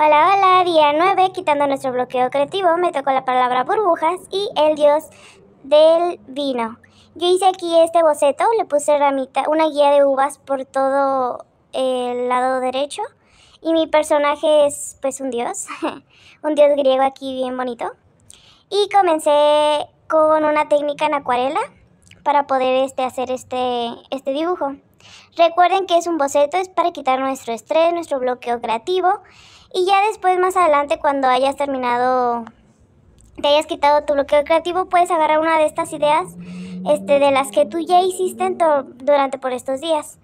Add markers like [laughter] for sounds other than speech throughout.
Hola, hola, día 9, quitando nuestro bloqueo creativo, me tocó la palabra burbujas y el dios del vino. Yo hice aquí este boceto, le puse ramita, una guía de uvas por todo el lado derecho y mi personaje es pues un dios, [laughs] un dios griego aquí bien bonito. Y comencé con una técnica en acuarela para poder este, hacer este, este dibujo. Recuerden que es un boceto, es para quitar nuestro estrés, nuestro bloqueo creativo y ya después, más adelante, cuando hayas terminado, te hayas quitado tu bloqueo creativo, puedes agarrar una de estas ideas este, de las que tú ya hiciste durante por estos días.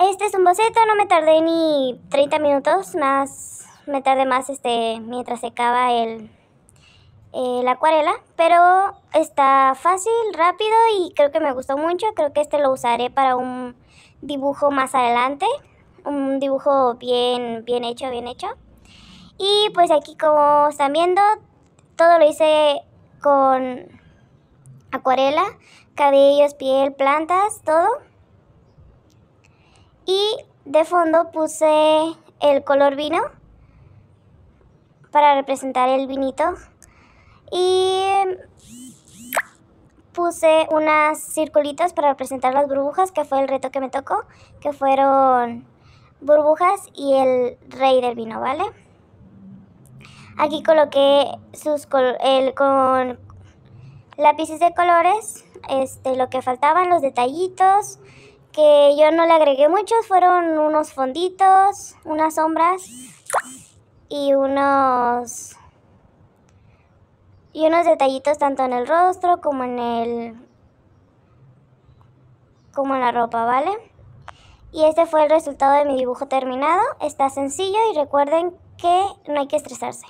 Este es un boceto, no me tardé ni 30 minutos, más me tardé más este, mientras secaba el, la acuarela, pero está fácil, rápido y creo que me gustó mucho. Creo que este lo usaré para un dibujo más adelante un dibujo bien, bien hecho, bien hecho. Y pues aquí como están viendo, todo lo hice con acuarela, cabellos, piel, plantas, todo. Y de fondo puse el color vino para representar el vinito. Y puse unas circulitas para representar las burbujas, que fue el reto que me tocó, que fueron burbujas y el rey del vino, ¿vale? Aquí coloqué sus con lápices de colores, este, lo que faltaban, los detallitos, que yo no le agregué muchos, fueron unos fonditos, unas sombras y unos y unos detallitos tanto en el rostro como en el como en la ropa, ¿vale? Y este fue el resultado de mi dibujo terminado. Está sencillo y recuerden que no hay que estresarse.